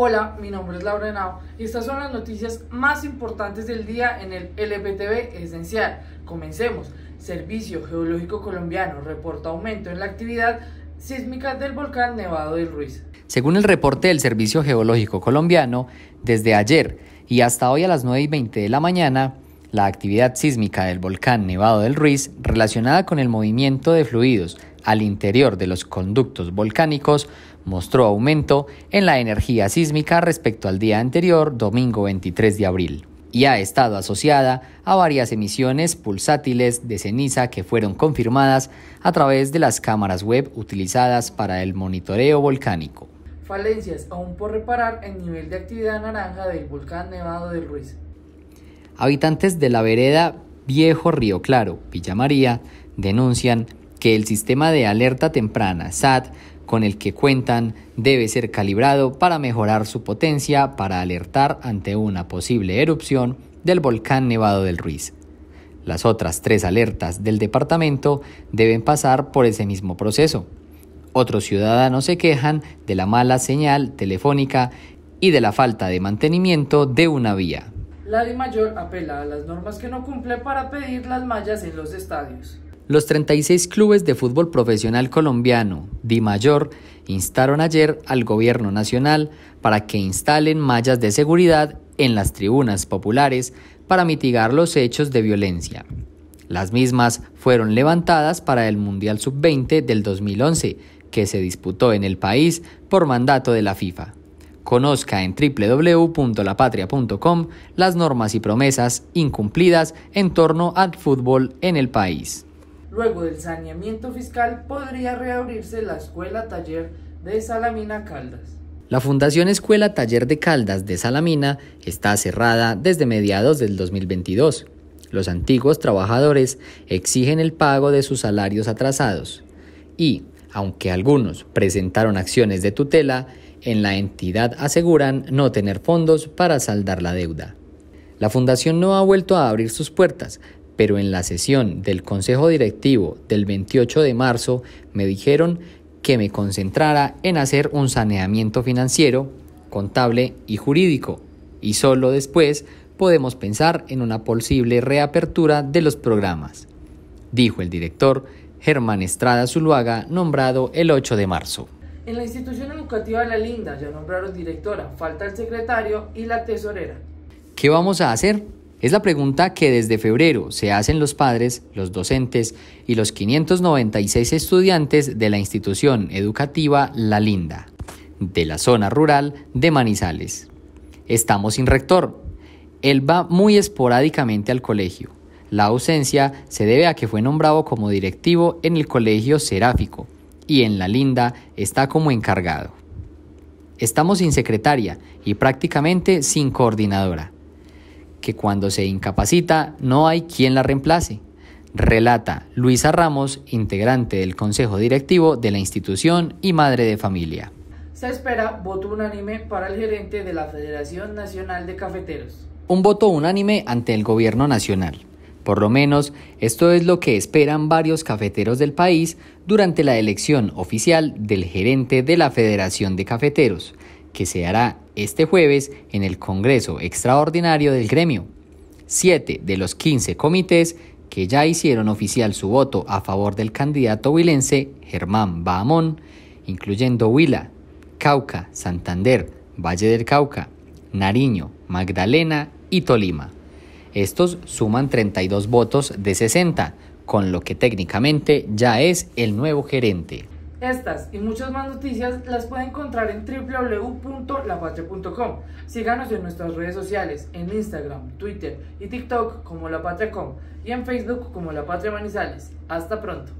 Hola, mi nombre es Laura Henao y estas son las noticias más importantes del día en el LPTV Esencial. Comencemos. Servicio Geológico Colombiano reporta aumento en la actividad sísmica del volcán Nevado del Ruiz. Según el reporte del Servicio Geológico Colombiano, desde ayer y hasta hoy a las 9 y 20 de la mañana, la actividad sísmica del volcán Nevado del Ruiz, relacionada con el movimiento de fluidos al interior de los conductos volcánicos, mostró aumento en la energía sísmica respecto al día anterior, domingo 23 de abril, y ha estado asociada a varias emisiones pulsátiles de ceniza que fueron confirmadas a través de las cámaras web utilizadas para el monitoreo volcánico. Falencias aún por reparar el nivel de actividad naranja del volcán Nevado del Ruiz. Habitantes de la vereda Viejo Río Claro, Villa María, denuncian que el sistema de alerta temprana SAT con el que cuentan debe ser calibrado para mejorar su potencia para alertar ante una posible erupción del volcán Nevado del Ruiz. Las otras tres alertas del departamento deben pasar por ese mismo proceso. Otros ciudadanos se quejan de la mala señal telefónica y de la falta de mantenimiento de una vía la Di Mayor apela a las normas que no cumple para pedir las mallas en los estadios. Los 36 clubes de fútbol profesional colombiano, Di Mayor, instaron ayer al gobierno nacional para que instalen mallas de seguridad en las tribunas populares para mitigar los hechos de violencia. Las mismas fueron levantadas para el Mundial Sub-20 del 2011, que se disputó en el país por mandato de la FIFA. Conozca en www.lapatria.com las normas y promesas incumplidas en torno al fútbol en el país. Luego del saneamiento fiscal podría reabrirse la escuela taller de Salamina Caldas. La Fundación Escuela Taller de Caldas de Salamina está cerrada desde mediados del 2022. Los antiguos trabajadores exigen el pago de sus salarios atrasados y, aunque algunos presentaron acciones de tutela, en la entidad aseguran no tener fondos para saldar la deuda. La fundación no ha vuelto a abrir sus puertas, pero en la sesión del Consejo Directivo del 28 de marzo me dijeron que me concentrara en hacer un saneamiento financiero, contable y jurídico, y solo después podemos pensar en una posible reapertura de los programas, dijo el director Germán Estrada Zuluaga, nombrado el 8 de marzo. En la institución educativa La Linda ya nombraron directora, falta el secretario y la tesorera. ¿Qué vamos a hacer? Es la pregunta que desde febrero se hacen los padres, los docentes y los 596 estudiantes de la institución educativa La Linda, de la zona rural de Manizales. Estamos sin rector. Él va muy esporádicamente al colegio. La ausencia se debe a que fue nombrado como directivo en el colegio Seráfico, y en la linda está como encargado. Estamos sin secretaria y prácticamente sin coordinadora, que cuando se incapacita no hay quien la reemplace, relata Luisa Ramos, integrante del Consejo Directivo de la institución y madre de familia. Se espera voto unánime para el gerente de la Federación Nacional de Cafeteros. Un voto unánime ante el Gobierno Nacional. Por lo menos, esto es lo que esperan varios cafeteros del país durante la elección oficial del gerente de la Federación de Cafeteros, que se hará este jueves en el Congreso Extraordinario del Gremio. Siete de los 15 comités que ya hicieron oficial su voto a favor del candidato huilense Germán Bahamón, incluyendo Huila, Cauca, Santander, Valle del Cauca, Nariño, Magdalena y Tolima. Estos suman 32 votos de 60, con lo que técnicamente ya es el nuevo gerente. Estas y muchas más noticias las puede encontrar en www.lapatria.com. Síganos en nuestras redes sociales, en Instagram, Twitter y TikTok como La Patria y en Facebook como La Patria Manizales. Hasta pronto.